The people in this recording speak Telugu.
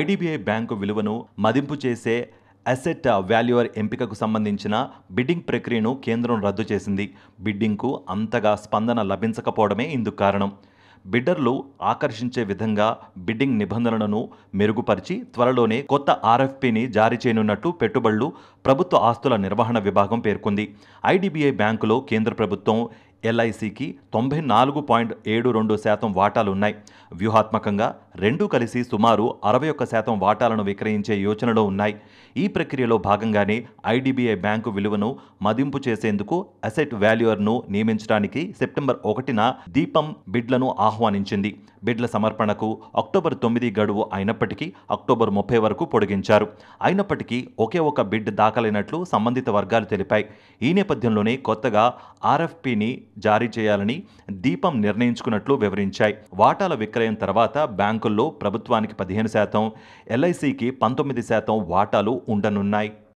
ఐడిబిఐ బ్యాంకు విలువను మదింపు చేసే అసెట్ వాల్యూయర్ ఎంపికకు సంబంధించిన బిడ్డింగ్ ప్రక్రియను కేంద్రం రద్దు చేసింది బిడ్డింగ్కు అంతగా స్పందన లభించకపోవడమే ఇందుకు కారణం బిడ్డర్లు ఆకర్షించే విధంగా బిడ్డింగ్ నిబంధనలను మెరుగుపరిచి త్వరలోనే కొత్త ఆర్ఎఫ్పిని జారీ చేయనున్నట్టు పెట్టుబడులు ప్రభుత్వ ఆస్తుల నిర్వహణ విభాగం పేర్కొంది ఐడిబిఐ బ్యాంకులో కేంద్ర ప్రభుత్వం ఎల్ఐసికి తొంభై నాలుగు పాయింట్ ఏడు రెండు శాతం వాటాలున్నాయి వ్యూహాత్మకంగా రెండూ కలిసి సుమారు అరవై ఒక్క శాతం వాటాలను విక్రయించే యోచనలో ఉన్నాయి ఈ ప్రక్రియలో భాగంగానే ఐడిబిఐ బ్యాంకు విలువను మదింపు చేసేందుకు అసెట్ వాల్యూయర్ను నియమించడానికి సెప్టెంబర్ ఒకటిన దీపం బిడ్లను ఆహ్వానించింది బిడ్ల సమర్పణకు అక్టోబర్ తొమ్మిది గడువు అయినప్పటికీ అక్టోబర్ ముప్పై వరకు పొడిగించారు అయినప్పటికీ ఒకే ఒక బిడ్ దాఖలైనట్లు సంబంధిత వర్గాలు తెలిపాయి ఈ నేపథ్యంలోనే కొత్తగా ఆర్ఎఫ్పిని జారీ చేయాలని దీపం నిర్ణయించుకున్నట్లు వివరించాయి వాటాల విక్రయం తర్వాత బ్యాంకుల్లో ప్రభుత్వానికి పదిహేను శాతం ఎల్ఐసికి పంతొమ్మిది శాతం వాటాలు ఉండనున్నాయి